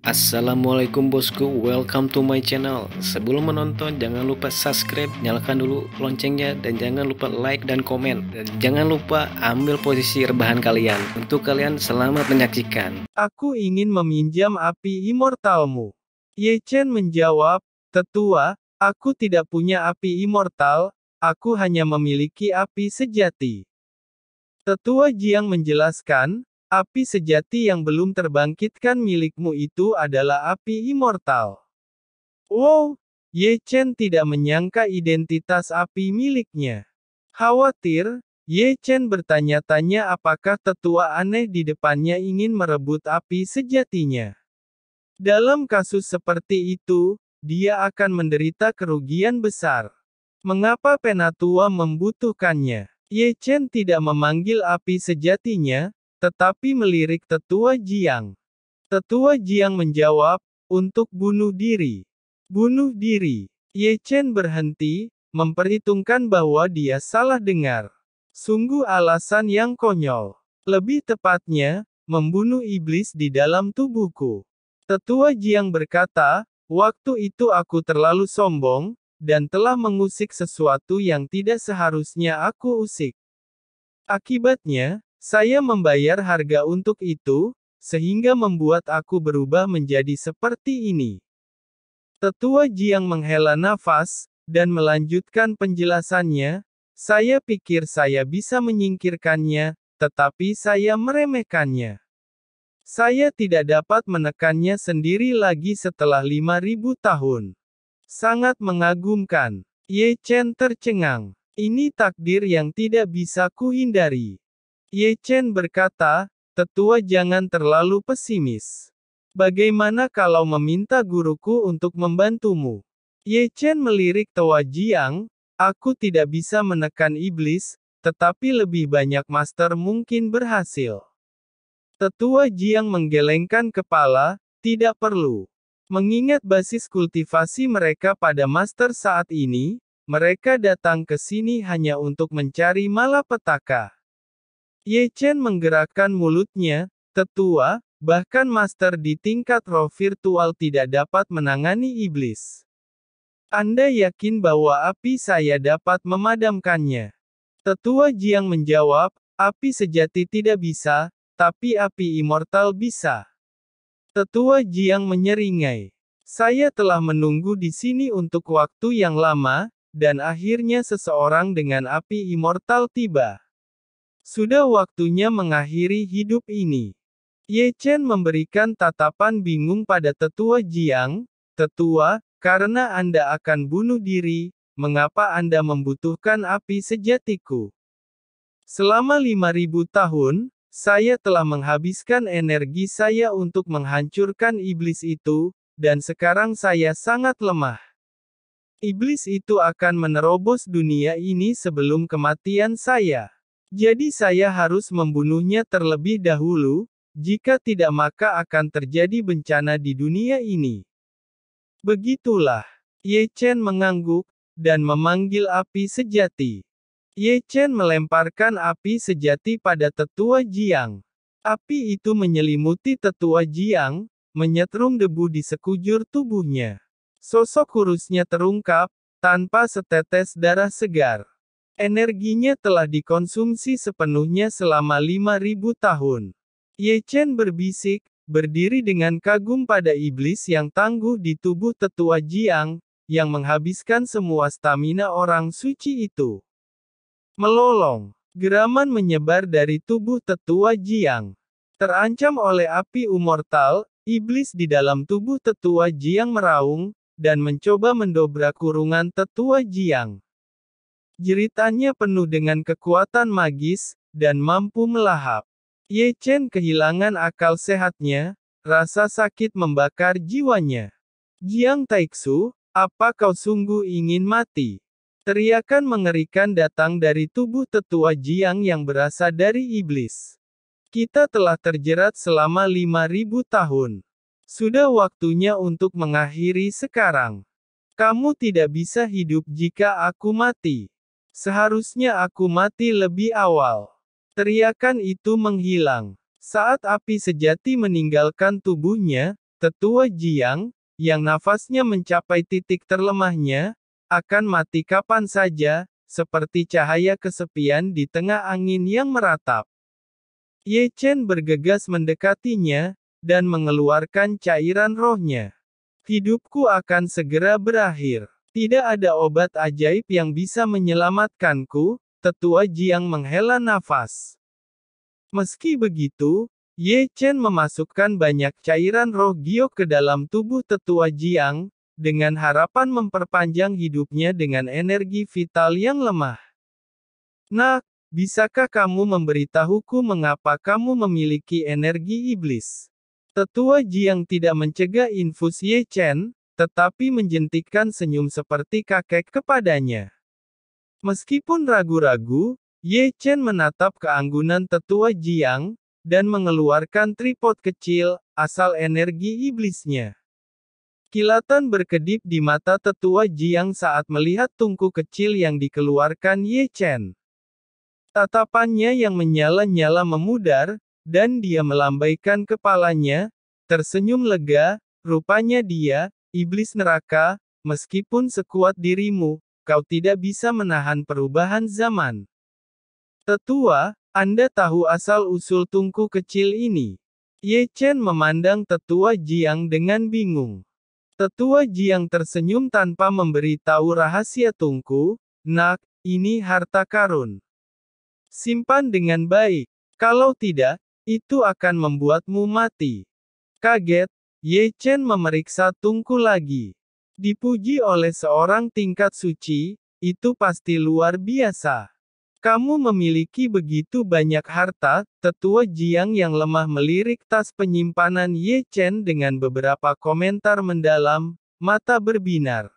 Assalamualaikum bosku, welcome to my channel Sebelum menonton jangan lupa subscribe, nyalakan dulu loncengnya Dan jangan lupa like dan komen Dan jangan lupa ambil posisi rebahan kalian Untuk kalian selamat menyaksikan Aku ingin meminjam api immortalmu Ye Chen menjawab Tetua, aku tidak punya api immortal Aku hanya memiliki api sejati Tetua Jiang menjelaskan Api sejati yang belum terbangkitkan milikmu itu adalah api immortal. Wow, Ye Chen tidak menyangka identitas api miliknya. Khawatir, Ye Chen bertanya-tanya apakah tetua aneh di depannya ingin merebut api sejatinya. Dalam kasus seperti itu, dia akan menderita kerugian besar. Mengapa penatua membutuhkannya? Ye Chen tidak memanggil api sejatinya, tetapi melirik tetua Jiang. Tetua Jiang menjawab, untuk bunuh diri. Bunuh diri. Ye Chen berhenti, memperhitungkan bahwa dia salah dengar. Sungguh alasan yang konyol. Lebih tepatnya, membunuh iblis di dalam tubuhku. Tetua Jiang berkata, waktu itu aku terlalu sombong, dan telah mengusik sesuatu yang tidak seharusnya aku usik. Akibatnya, saya membayar harga untuk itu, sehingga membuat aku berubah menjadi seperti ini. Tetua Jiang menghela nafas, dan melanjutkan penjelasannya, saya pikir saya bisa menyingkirkannya, tetapi saya meremehkannya. Saya tidak dapat menekannya sendiri lagi setelah 5000 tahun. Sangat mengagumkan. Ye Chen tercengang. Ini takdir yang tidak bisa kuhindari. Ye Chen berkata, tetua jangan terlalu pesimis. Bagaimana kalau meminta guruku untuk membantumu? Ye Chen melirik Tua Jiang, aku tidak bisa menekan iblis, tetapi lebih banyak master mungkin berhasil. Tetua Jiang menggelengkan kepala, tidak perlu. Mengingat basis kultivasi mereka pada master saat ini, mereka datang ke sini hanya untuk mencari malapetaka. Ye Chen menggerakkan mulutnya, tetua, bahkan master di tingkat roh virtual tidak dapat menangani iblis. Anda yakin bahwa api saya dapat memadamkannya? Tetua Jiang menjawab, api sejati tidak bisa, tapi api immortal bisa. Tetua Jiang menyeringai. Saya telah menunggu di sini untuk waktu yang lama, dan akhirnya seseorang dengan api immortal tiba. Sudah waktunya mengakhiri hidup ini. Ye Chen memberikan tatapan bingung pada tetua Jiang, tetua, karena Anda akan bunuh diri, mengapa Anda membutuhkan api sejatiku? Selama 5000 tahun, saya telah menghabiskan energi saya untuk menghancurkan iblis itu, dan sekarang saya sangat lemah. Iblis itu akan menerobos dunia ini sebelum kematian saya. Jadi saya harus membunuhnya terlebih dahulu, jika tidak maka akan terjadi bencana di dunia ini. Begitulah, Ye Chen mengangguk, dan memanggil api sejati. Ye Chen melemparkan api sejati pada tetua Jiang. Api itu menyelimuti tetua Jiang, menyetrum debu di sekujur tubuhnya. Sosok kurusnya terungkap, tanpa setetes darah segar. Energinya telah dikonsumsi sepenuhnya selama 5000 tahun. Ye Chen berbisik, berdiri dengan kagum pada iblis yang tangguh di tubuh tetua Jiang, yang menghabiskan semua stamina orang suci itu. Melolong, geraman menyebar dari tubuh tetua Jiang. Terancam oleh api umortal, iblis di dalam tubuh tetua Jiang meraung, dan mencoba mendobrak kurungan tetua Jiang. Jeritannya penuh dengan kekuatan magis, dan mampu melahap. Ye Chen kehilangan akal sehatnya, rasa sakit membakar jiwanya. Jiang Taixu, apa kau sungguh ingin mati? Teriakan mengerikan datang dari tubuh tetua Jiang yang berasal dari iblis. Kita telah terjerat selama 5000 tahun. Sudah waktunya untuk mengakhiri sekarang. Kamu tidak bisa hidup jika aku mati. Seharusnya aku mati lebih awal. Teriakan itu menghilang. Saat api sejati meninggalkan tubuhnya, tetua Jiang, yang nafasnya mencapai titik terlemahnya, akan mati kapan saja, seperti cahaya kesepian di tengah angin yang meratap. Ye Chen bergegas mendekatinya, dan mengeluarkan cairan rohnya. Hidupku akan segera berakhir. Tidak ada obat ajaib yang bisa menyelamatkanku, tetua Jiang menghela nafas. Meski begitu, Ye Chen memasukkan banyak cairan roh giok ke dalam tubuh tetua Jiang, dengan harapan memperpanjang hidupnya dengan energi vital yang lemah. Nak, bisakah kamu memberitahuku mengapa kamu memiliki energi iblis? Tetua Jiang tidak mencegah infus Ye Chen, tetapi menjentikkan senyum seperti kakek kepadanya. Meskipun ragu-ragu, Ye Chen menatap keanggunan tetua Jiang, dan mengeluarkan tripod kecil, asal energi iblisnya. Kilatan berkedip di mata tetua Jiang saat melihat tungku kecil yang dikeluarkan Ye Chen. Tatapannya yang menyala-nyala memudar, dan dia melambaikan kepalanya, tersenyum lega, rupanya dia, Iblis neraka, meskipun sekuat dirimu, kau tidak bisa menahan perubahan zaman. Tetua, Anda tahu asal-usul tungku kecil ini. Ye Chen memandang tetua Jiang dengan bingung. Tetua Jiang tersenyum tanpa memberi tahu rahasia tungku, nak, ini harta karun. Simpan dengan baik, kalau tidak, itu akan membuatmu mati. Kaget, Ye Chen memeriksa tungku lagi. Dipuji oleh seorang tingkat suci, itu pasti luar biasa. Kamu memiliki begitu banyak harta, tetua Jiang yang lemah melirik tas penyimpanan Ye Chen dengan beberapa komentar mendalam, mata berbinar.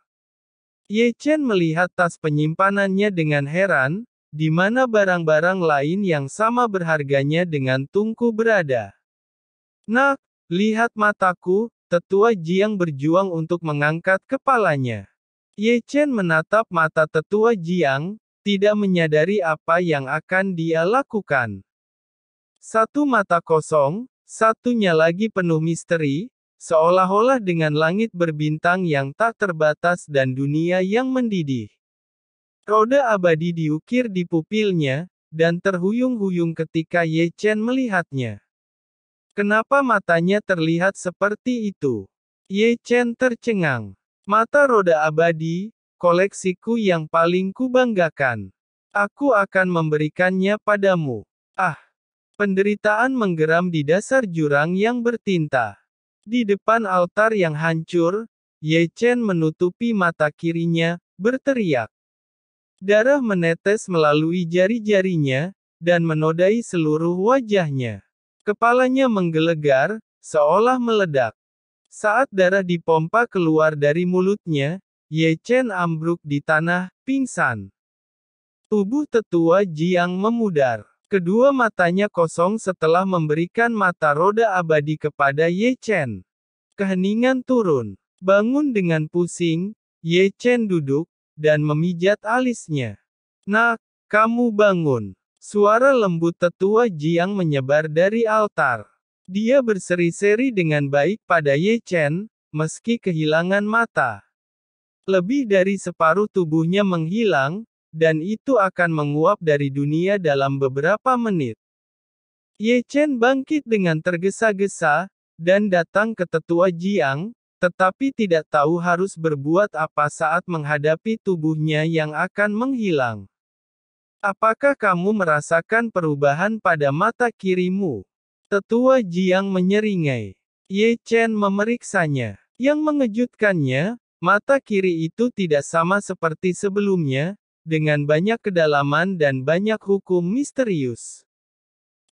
Ye Chen melihat tas penyimpanannya dengan heran, di mana barang-barang lain yang sama berharganya dengan tungku berada. Nah, Lihat mataku, tetua Jiang berjuang untuk mengangkat kepalanya. Ye Chen menatap mata tetua Jiang, tidak menyadari apa yang akan dia lakukan. Satu mata kosong, satunya lagi penuh misteri, seolah-olah dengan langit berbintang yang tak terbatas dan dunia yang mendidih. Roda abadi diukir di pupilnya, dan terhuyung-huyung ketika Ye Chen melihatnya. Kenapa matanya terlihat seperti itu? Ye Chen tercengang. Mata roda abadi, koleksiku yang paling kubanggakan. Aku akan memberikannya padamu. Ah! Penderitaan menggeram di dasar jurang yang bertinta. Di depan altar yang hancur, Ye Chen menutupi mata kirinya, berteriak. Darah menetes melalui jari-jarinya, dan menodai seluruh wajahnya. Kepalanya menggelegar, seolah meledak. Saat darah dipompa keluar dari mulutnya, Ye Chen ambruk di tanah, pingsan. Tubuh tetua Jiang memudar. Kedua matanya kosong setelah memberikan mata roda abadi kepada Ye Chen. Keheningan turun. Bangun dengan pusing, Ye Chen duduk, dan memijat alisnya. Nak, kamu bangun. Suara lembut tetua Jiang menyebar dari altar. Dia berseri-seri dengan baik pada Ye Chen, meski kehilangan mata. Lebih dari separuh tubuhnya menghilang, dan itu akan menguap dari dunia dalam beberapa menit. Ye Chen bangkit dengan tergesa-gesa, dan datang ke tetua Jiang, tetapi tidak tahu harus berbuat apa saat menghadapi tubuhnya yang akan menghilang. Apakah kamu merasakan perubahan pada mata kirimu? Tetua Jiang menyeringai. Ye Chen memeriksanya. Yang mengejutkannya, mata kiri itu tidak sama seperti sebelumnya, dengan banyak kedalaman dan banyak hukum misterius.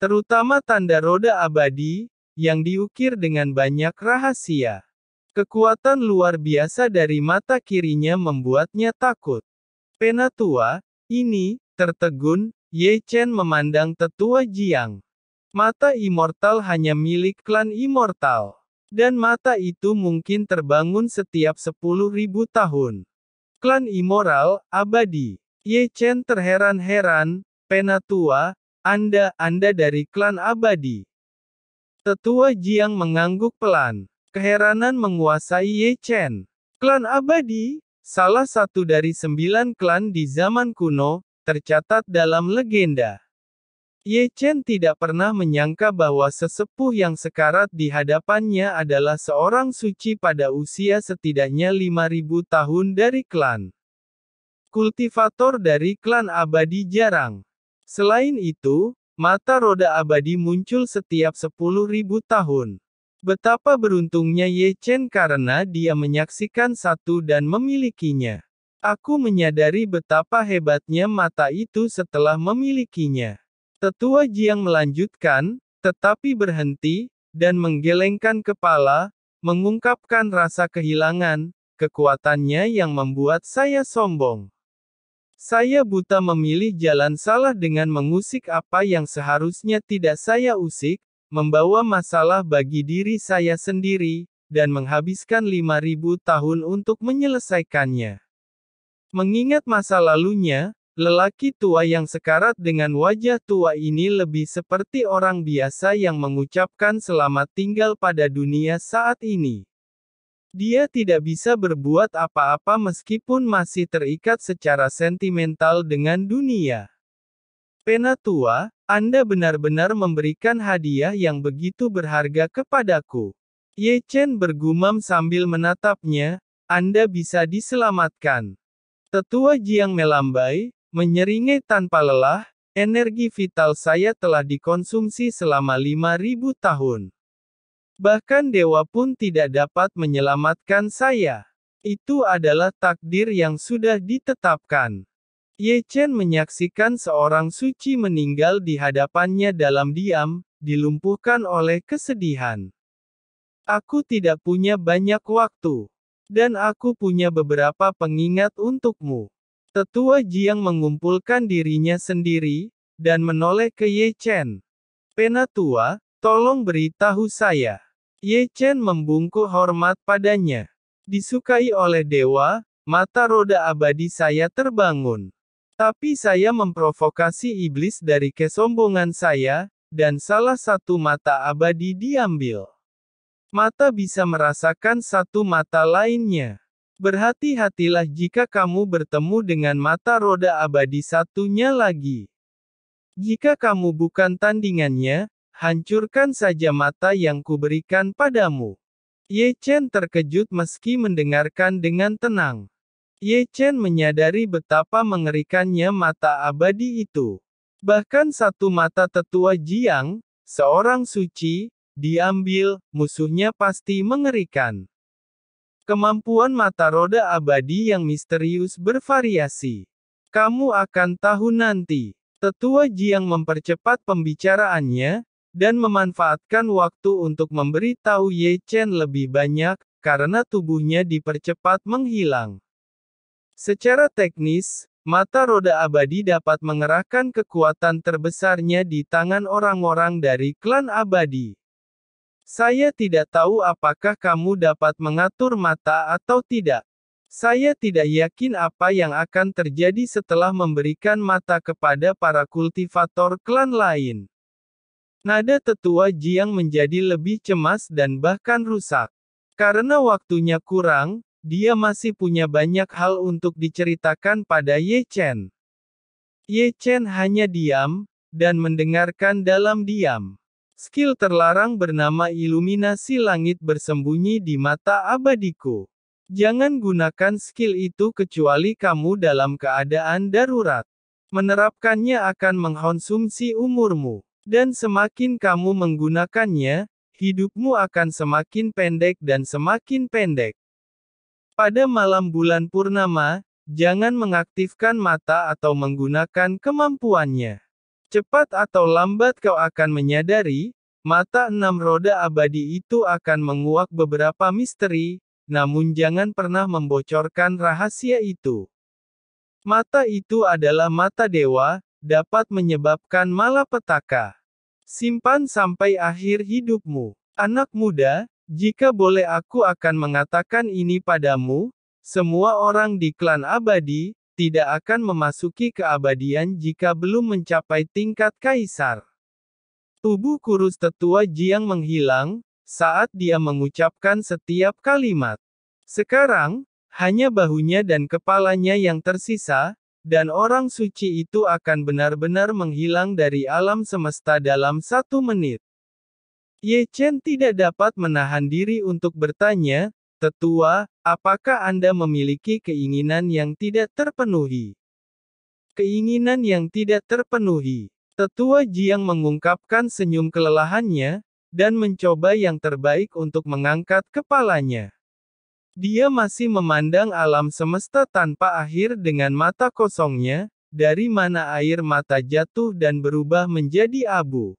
Terutama tanda roda abadi, yang diukir dengan banyak rahasia. Kekuatan luar biasa dari mata kirinya membuatnya takut. Penatua, ini, tertegun, Ye Chen memandang tetua Jiang. Mata immortal hanya milik klan immortal. Dan mata itu mungkin terbangun setiap 10.000 tahun. Klan immoral, abadi. Ye Chen terheran-heran, penatua, Anda, Anda dari klan abadi. Tetua Jiang mengangguk pelan. Keheranan menguasai Ye Chen. Klan abadi, salah satu dari sembilan klan di zaman kuno, tercatat dalam legenda. Ye Chen tidak pernah menyangka bahwa sesepuh yang sekarat di hadapannya adalah seorang suci pada usia setidaknya 5000 tahun dari klan. Kultivator dari klan abadi jarang. Selain itu, mata roda abadi muncul setiap 10.000 tahun. Betapa beruntungnya Ye Chen karena dia menyaksikan satu dan memilikinya. Aku menyadari betapa hebatnya mata itu setelah memilikinya. Tetua Jiang melanjutkan, tetapi berhenti, dan menggelengkan kepala, mengungkapkan rasa kehilangan, kekuatannya yang membuat saya sombong. Saya buta memilih jalan salah dengan mengusik apa yang seharusnya tidak saya usik, membawa masalah bagi diri saya sendiri, dan menghabiskan 5000 tahun untuk menyelesaikannya. Mengingat masa lalunya, lelaki tua yang sekarat dengan wajah tua ini lebih seperti orang biasa yang mengucapkan selamat tinggal pada dunia saat ini. Dia tidak bisa berbuat apa-apa meskipun masih terikat secara sentimental dengan dunia. Penatua, Anda benar-benar memberikan hadiah yang begitu berharga kepadaku. Ye Chen bergumam sambil menatapnya, Anda bisa diselamatkan. Tetua Jiang melambai, menyeringai tanpa lelah, energi vital saya telah dikonsumsi selama 5000 tahun. Bahkan dewa pun tidak dapat menyelamatkan saya. Itu adalah takdir yang sudah ditetapkan. Ye Chen menyaksikan seorang suci meninggal di hadapannya dalam diam, dilumpuhkan oleh kesedihan. Aku tidak punya banyak waktu. Dan aku punya beberapa pengingat untukmu. Tetua Jiang mengumpulkan dirinya sendiri, dan menoleh ke Ye Chen. Penatua, tolong beritahu saya. Ye Chen membungkuk hormat padanya. Disukai oleh dewa, mata roda abadi saya terbangun. Tapi saya memprovokasi iblis dari kesombongan saya, dan salah satu mata abadi diambil. Mata bisa merasakan satu mata lainnya. Berhati-hatilah jika kamu bertemu dengan mata roda abadi satunya lagi. Jika kamu bukan tandingannya, hancurkan saja mata yang kuberikan padamu. Ye Chen terkejut meski mendengarkan dengan tenang. Ye Chen menyadari betapa mengerikannya mata abadi itu. Bahkan satu mata tetua Jiang, seorang suci, diambil, musuhnya pasti mengerikan. Kemampuan mata roda abadi yang misterius bervariasi. Kamu akan tahu nanti. Tetua Jiang mempercepat pembicaraannya, dan memanfaatkan waktu untuk memberi tahu Ye Chen lebih banyak, karena tubuhnya dipercepat menghilang. Secara teknis, mata roda abadi dapat mengerahkan kekuatan terbesarnya di tangan orang-orang dari klan abadi. Saya tidak tahu apakah kamu dapat mengatur mata atau tidak. Saya tidak yakin apa yang akan terjadi setelah memberikan mata kepada para kultivator klan lain. Nada tetua Jiang menjadi lebih cemas dan bahkan rusak. Karena waktunya kurang, dia masih punya banyak hal untuk diceritakan pada Ye Chen. Ye Chen hanya diam, dan mendengarkan dalam diam. Skill terlarang bernama iluminasi langit bersembunyi di mata abadiku. Jangan gunakan skill itu kecuali kamu dalam keadaan darurat. Menerapkannya akan mengkonsumsi umurmu. Dan semakin kamu menggunakannya, hidupmu akan semakin pendek dan semakin pendek. Pada malam bulan purnama, jangan mengaktifkan mata atau menggunakan kemampuannya. Cepat atau lambat kau akan menyadari, mata enam roda abadi itu akan menguak beberapa misteri, namun jangan pernah membocorkan rahasia itu. Mata itu adalah mata dewa, dapat menyebabkan malapetaka. Simpan sampai akhir hidupmu. Anak muda, jika boleh aku akan mengatakan ini padamu, semua orang di klan abadi, tidak akan memasuki keabadian jika belum mencapai tingkat kaisar. Tubuh kurus tetua Jiang menghilang, saat dia mengucapkan setiap kalimat. Sekarang, hanya bahunya dan kepalanya yang tersisa, dan orang suci itu akan benar-benar menghilang dari alam semesta dalam satu menit. Ye Chen tidak dapat menahan diri untuk bertanya, Tetua, apakah Anda memiliki keinginan yang tidak terpenuhi? Keinginan yang tidak terpenuhi. Tetua Jiang mengungkapkan senyum kelelahannya, dan mencoba yang terbaik untuk mengangkat kepalanya. Dia masih memandang alam semesta tanpa akhir dengan mata kosongnya, dari mana air mata jatuh dan berubah menjadi abu.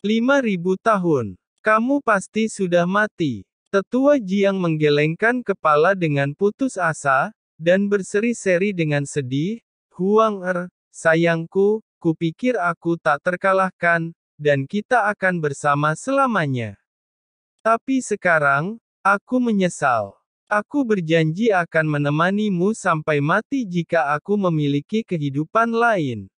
5000 tahun. Kamu pasti sudah mati. Tetua Jiang menggelengkan kepala dengan putus asa, dan berseri-seri dengan sedih, Huang Er, sayangku, kupikir aku tak terkalahkan, dan kita akan bersama selamanya. Tapi sekarang, aku menyesal. Aku berjanji akan menemanimu sampai mati jika aku memiliki kehidupan lain.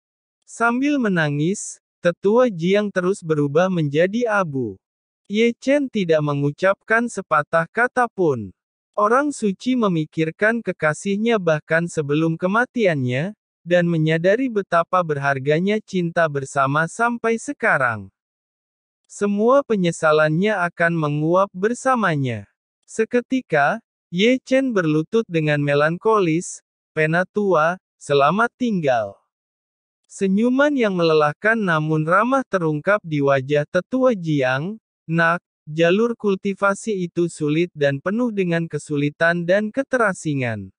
Sambil menangis, tetua Jiang terus berubah menjadi abu. Ye Chen tidak mengucapkan sepatah kata pun. Orang suci memikirkan kekasihnya bahkan sebelum kematiannya, dan menyadari betapa berharganya cinta bersama sampai sekarang. Semua penyesalannya akan menguap bersamanya. Seketika, Ye Chen berlutut dengan melankolis, pena tua, selamat tinggal. Senyuman yang melelahkan namun ramah terungkap di wajah tetua Jiang, Nak, jalur kultivasi itu sulit dan penuh dengan kesulitan dan keterasingan.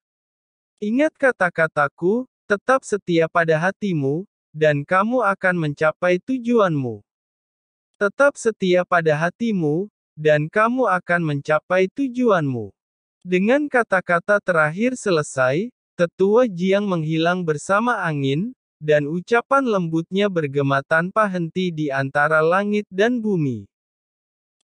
Ingat kata-kataku, tetap setia pada hatimu, dan kamu akan mencapai tujuanmu. Tetap setia pada hatimu, dan kamu akan mencapai tujuanmu. Dengan kata-kata terakhir selesai, tetua Jiang menghilang bersama angin, dan ucapan lembutnya bergema tanpa henti di antara langit dan bumi.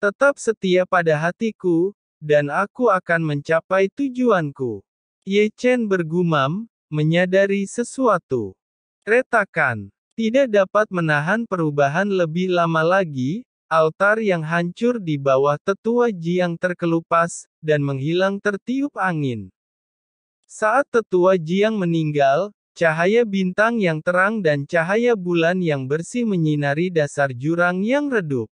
Tetap setia pada hatiku, dan aku akan mencapai tujuanku. Ye Chen bergumam, menyadari sesuatu. Retakan. Tidak dapat menahan perubahan lebih lama lagi, altar yang hancur di bawah tetua Ji yang terkelupas, dan menghilang tertiup angin. Saat tetua Jiang meninggal, cahaya bintang yang terang dan cahaya bulan yang bersih menyinari dasar jurang yang redup.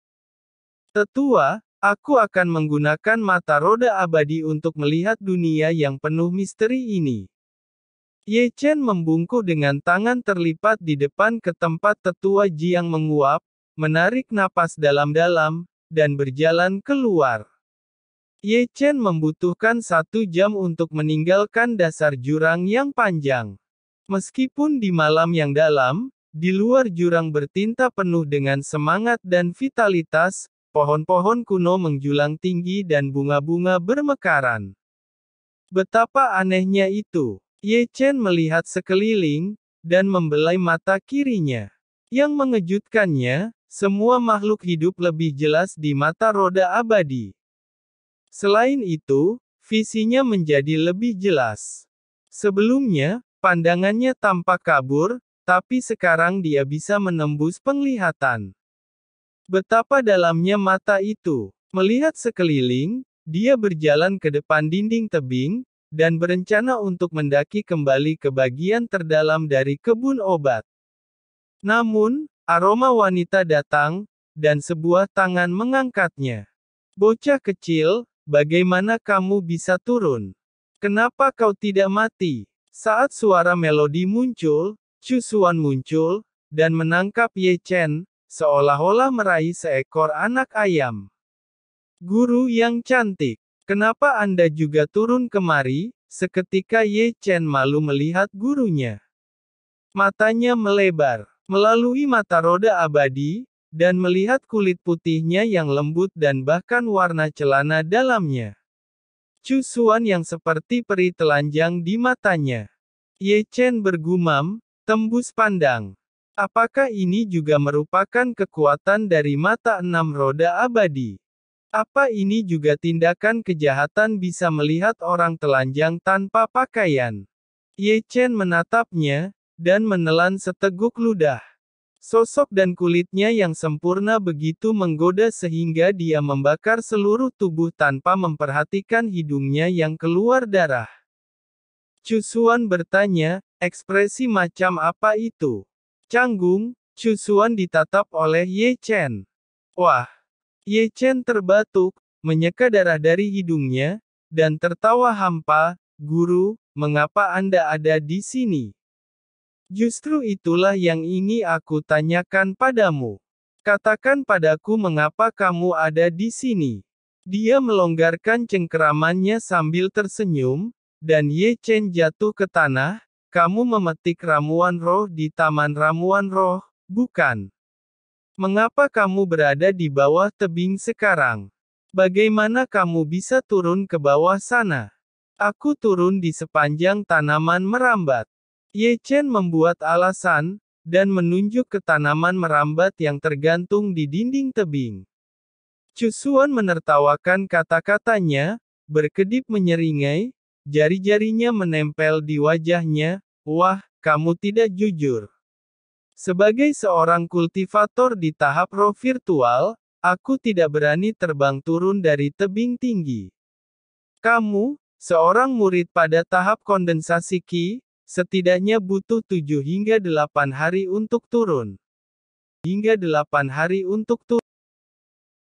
Tetua, aku akan menggunakan mata roda abadi untuk melihat dunia yang penuh misteri ini. Ye Chen membungkuk dengan tangan terlipat di depan ke tempat tetua Ji yang menguap, menarik napas dalam-dalam, dan berjalan keluar. Ye Chen membutuhkan satu jam untuk meninggalkan dasar jurang yang panjang. Meskipun di malam yang dalam, di luar jurang bertinta penuh dengan semangat dan vitalitas, Pohon-pohon kuno menjulang tinggi dan bunga-bunga bermekaran. Betapa anehnya itu. Ye Chen melihat sekeliling, dan membelai mata kirinya. Yang mengejutkannya, semua makhluk hidup lebih jelas di mata roda abadi. Selain itu, visinya menjadi lebih jelas. Sebelumnya, pandangannya tampak kabur, tapi sekarang dia bisa menembus penglihatan. Betapa dalamnya mata itu. Melihat sekeliling, dia berjalan ke depan dinding tebing, dan berencana untuk mendaki kembali ke bagian terdalam dari kebun obat. Namun, aroma wanita datang, dan sebuah tangan mengangkatnya. Bocah kecil, bagaimana kamu bisa turun? Kenapa kau tidak mati? Saat suara melodi muncul, Chu Xuan muncul, dan menangkap Ye Chen, seolah-olah meraih seekor anak ayam. Guru yang cantik, kenapa Anda juga turun kemari? Seketika Ye Chen malu melihat gurunya. Matanya melebar, melalui mata roda abadi, dan melihat kulit putihnya yang lembut dan bahkan warna celana dalamnya. Cusuan yang seperti peri telanjang di matanya. Ye Chen bergumam, tembus pandang. Apakah ini juga merupakan kekuatan dari mata enam roda abadi? Apa ini juga tindakan kejahatan bisa melihat orang telanjang tanpa pakaian? Ye Chen menatapnya, dan menelan seteguk ludah. Sosok dan kulitnya yang sempurna begitu menggoda sehingga dia membakar seluruh tubuh tanpa memperhatikan hidungnya yang keluar darah. Cusuan bertanya, ekspresi macam apa itu? Canggung, Chusuan ditatap oleh Ye Chen. Wah! Ye Chen terbatuk, menyeka darah dari hidungnya, dan tertawa hampa, Guru, mengapa Anda ada di sini? Justru itulah yang ini aku tanyakan padamu. Katakan padaku mengapa kamu ada di sini. Dia melonggarkan cengkeramannya sambil tersenyum, dan Ye Chen jatuh ke tanah, kamu memetik ramuan roh di taman ramuan roh, bukan? Mengapa kamu berada di bawah tebing sekarang? Bagaimana kamu bisa turun ke bawah sana? Aku turun di sepanjang tanaman merambat. Ye Chen membuat alasan, dan menunjuk ke tanaman merambat yang tergantung di dinding tebing. Cusuan menertawakan kata-katanya, berkedip menyeringai, jari-jarinya menempel di wajahnya, Wah, kamu tidak jujur. Sebagai seorang kultivator di tahap roh virtual, aku tidak berani terbang turun dari tebing tinggi. Kamu, seorang murid pada tahap kondensasi Ki, setidaknya butuh 7 hingga 8 hari untuk turun. Hingga 8 hari untuk turun.